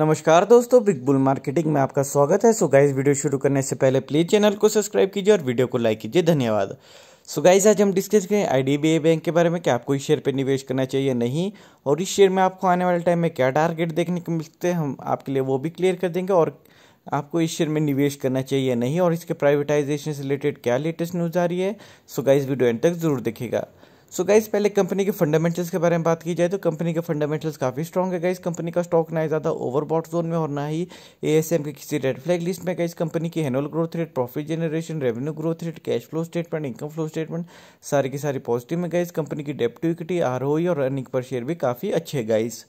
नमस्कार दोस्तों big bull marketing में आपका स्वागत है सो गाइज वीडियो शुरू करने से पहले प्लीज चैनल को सब्सक्राइब कीजिए और वीडियो को लाइक कीजिए धन्यवाद सो गाइज आज हम डिस्कस करें आईडीबीआई बैंक के बारे में कि आपको इस शेयर पर निवेश करना चाहिए नहीं और इस शेयर में आपको आने वाले टाइम में क्या टारगेट देखने को मिलते हैं हम आपके लिए वो भी क्लियर कर देंगे और आपको इस शेयर में निवेश करना चाहिए नहीं और इसके प्राइवेटाइजेशन से रिलेटेड क्या लेटेस्ट न्यूज़ आ रही है सो गाइज वीडियो एंड तक जरूर देखेगा सो गाइज पहले कंपनी के फंडामेंटल्स के बारे में बात की जाए तो कंपनी के फंडामेंटल्स काफ़ी स्ट्रॉग है गाइज कंपनी का स्टॉक ना ही ज़्यादा ओवरबॉट जोन में और ना ही ए के किसी रेड फ्लैग लिस्ट में गाइज कंपनी की annual growth rate profit generation revenue growth rate cash flow statement income flow statement सारी की सारी पॉजिटिव में गाइज कंपनी की डेप्ट इक्विटी आर और अर्निंग पर शेयर भी काफ़ी अच्छे गाइज़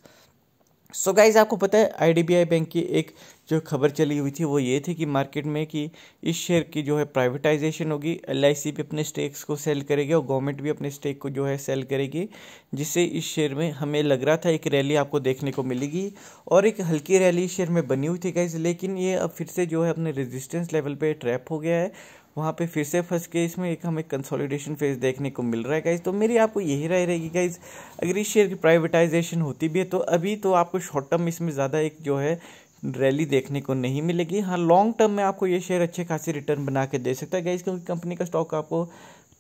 सो so गाइज आपको पता है आई बैंक की एक जो खबर चली हुई थी वो ये थी कि मार्केट में कि इस शेयर की जो है प्राइवेटाइजेशन होगी एल भी अपने स्टेक्स को सेल करेगी और गवर्नमेंट भी अपने स्टेक को जो है सेल करेगी जिससे इस शेयर में हमें लग रहा था एक रैली आपको देखने को मिलेगी और एक हल्की रैली शेयर में बनी हुई थी गाइज लेकिन ये अब फिर से जो है अपने रेजिस्टेंस लेवल पर ट्रैप हो गया है वहाँ पे फिर से फंस के इसमें एक हमें कंसोलिडेशन फेज देखने को मिल रहा है गाइज तो मेरी आपको यही राय रहेगी गाइज अगर इस शेयर की प्राइवेटाइजेशन होती भी है तो अभी तो आपको शॉर्ट टर्म इसमें ज़्यादा एक जो है रैली देखने को नहीं मिलेगी हाँ लॉन्ग टर्म में आपको ये शेयर अच्छे खासे रिटर्न बना के दे सकता है गाइज क्योंकि कंपनी का स्टॉक आपको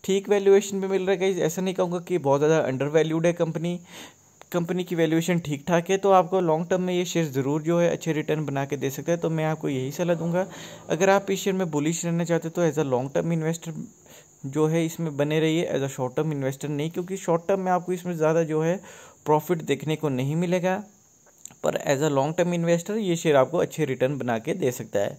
ठीक वैल्यूएशन पे मिल रहा है गाइज ऐसा नहीं कहूँगा कि बहुत ज़्यादा अंडर वैल्यूड है कंपनी कंपनी की वैल्यूएशन ठीक ठाक है तो आपको लॉन्ग टर्म में ये शेयर ज़रूर जो है अच्छे रिटर्न बना के दे सकता है तो मैं आपको यही सलाह दूंगा अगर आप इस शेयर में बुलिश रहना चाहते हो तो as a long term investor जो है इसमें बने रहिए as a short term investor नहीं क्योंकि शॉर्ट टर्म में आपको इसमें ज़्यादा जो है प्रॉफिट देखने को नहीं मिलेगा पर as a long term investor ये शेयर आपको अच्छे रिटर्न बना के दे सकता है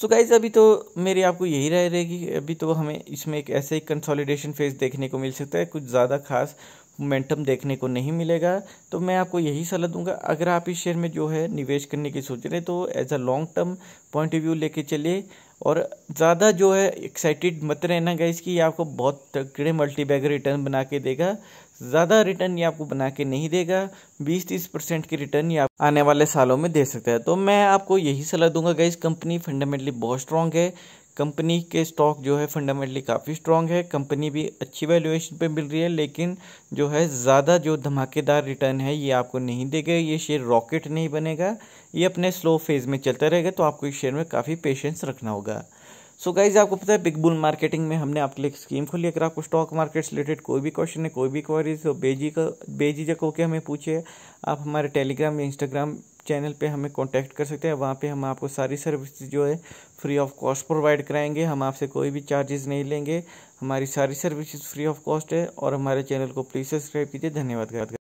सो so गाइज अभी तो मेरी आपको यही राय रहेगी अभी तो हमें इसमें एक ऐसे ही कंसोलिडेशन फेज देखने को मिल सकता है कुछ ज़्यादा खास मोमेंटम देखने को नहीं मिलेगा तो मैं आपको यही सलाह दूंगा अगर आप इस शेयर में जो है निवेश करने की सोच रहे तो as a long term point of view लेके चलिए और ज़्यादा जो है एक्साइटेड मत रहना गाइस इसकी ये आपको बहुत तगड़े मल्टीबैग रिटर्न बना के देगा ज़्यादा रिटर्न ये आपको बना के नहीं देगा 20-30 परसेंट की रिटर्न ये आप आने वाले सालों में दे सकता है तो मैं आपको यही सलाह दूंगा गई कंपनी फंडामेंटली बहुत स्ट्रांग है कंपनी के स्टॉक जो है फंडामेंटली काफ़ी स्ट्रांग है कंपनी भी अच्छी वैल्यूएशन पे मिल रही है लेकिन जो है ज़्यादा जो धमाकेदार रिटर्न है ये आपको नहीं देगा ये शेयर रॉकेट नहीं बनेगा ये अपने स्लो फेज़ में चलता रहेगा तो आपको इस शेयर में काफ़ी पेशेंस रखना होगा सो so गाइज आपको पता है बिग बुल मार्केटिंग में हमने आपके लिए स्कीम खोली अगर आपको स्टॉक मार्केट से रिलेटेड कोई भी क्वेश्चन है कोई भी क्वारीज हो बेजी का जगह होकर हमें पूछे आप हमारे टेलीग्राम या इंस्टाग्राम चैनल पे हमें कांटेक्ट कर सकते हैं वहाँ पे हम आपको सारी सर्विस जो है फ्री ऑफ कॉस्ट प्रोवाइड कराएंगे हम आपसे कोई भी चार्जेस नहीं लेंगे हमारी सारी सर्विसेज फ्री ऑफ कॉस्ट है और हमारे चैनल को प्लीज़ सब्सक्राइब कीजिए धन्यवाद